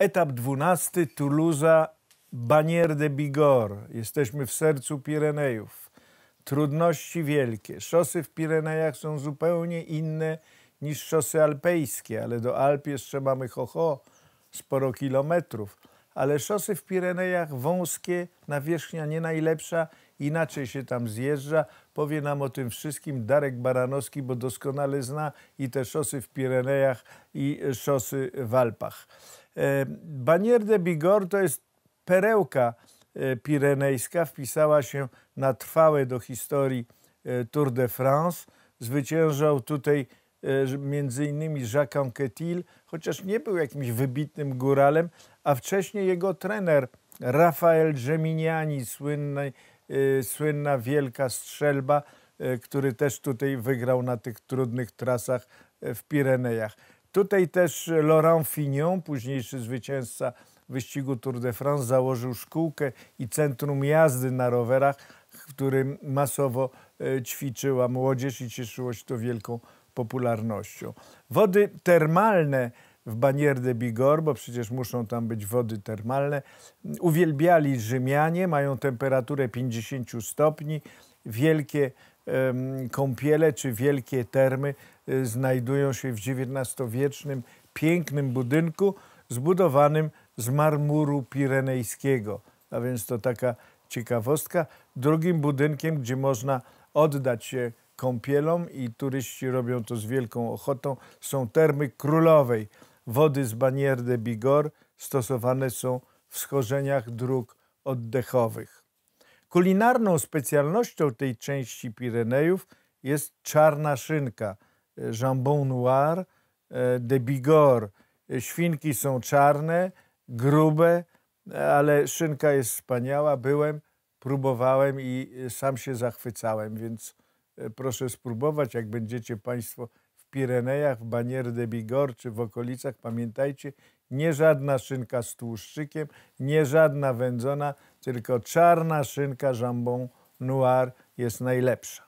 Etap dwunasty, Toulouse, Banier de Bigorre. Jesteśmy w sercu Pirenejów. Trudności wielkie. Szosy w Pirenejach są zupełnie inne niż szosy alpejskie, ale do Alp jeszcze mamy hoho, sporo kilometrów. Ale szosy w Pirenejach wąskie, nawierzchnia nie najlepsza, inaczej się tam zjeżdża. Powie nam o tym wszystkim Darek Baranowski, bo doskonale zna i te szosy w Pirenejach, i szosy w Alpach. E, Banier de Bigorre to jest perełka e, pirenejska, wpisała się na trwałe do historii e, Tour de France. Zwyciężał tutaj między innymi Jacques Anquetil, chociaż nie był jakimś wybitnym góralem, a wcześniej jego trener Rafael Geminiani, słynny, słynna wielka strzelba, który też tutaj wygrał na tych trudnych trasach w Pirenejach. Tutaj też Laurent Fignon, późniejszy zwycięzca wyścigu Tour de France, założył szkółkę i centrum jazdy na rowerach, w którym masowo e, ćwiczyła młodzież i cieszyło się to wielką popularnością. Wody termalne w Banier de Bigorre, bo przecież muszą tam być wody termalne, uwielbiali Rzymianie, mają temperaturę 50 stopni, wielkie kąpiele czy wielkie termy y, znajdują się w XIX-wiecznym pięknym budynku zbudowanym z marmuru pirenejskiego. A więc to taka ciekawostka. Drugim budynkiem, gdzie można oddać się kąpielom i turyści robią to z wielką ochotą, są termy królowej. Wody z Banier de Bigor stosowane są w schorzeniach dróg oddechowych. Kulinarną specjalnością tej części Pirenejów jest czarna szynka, e, jambon noir e, de Bigorre. E, świnki są czarne, grube, ale szynka jest wspaniała. Byłem, próbowałem i sam się zachwycałem, więc proszę spróbować, jak będziecie Państwo w Pirenejach, w Banier de Bigorre czy w okolicach, pamiętajcie, nie żadna szynka z tłuszczykiem, nie żadna wędzona, tylko czarna szynka jambon noir jest najlepsza.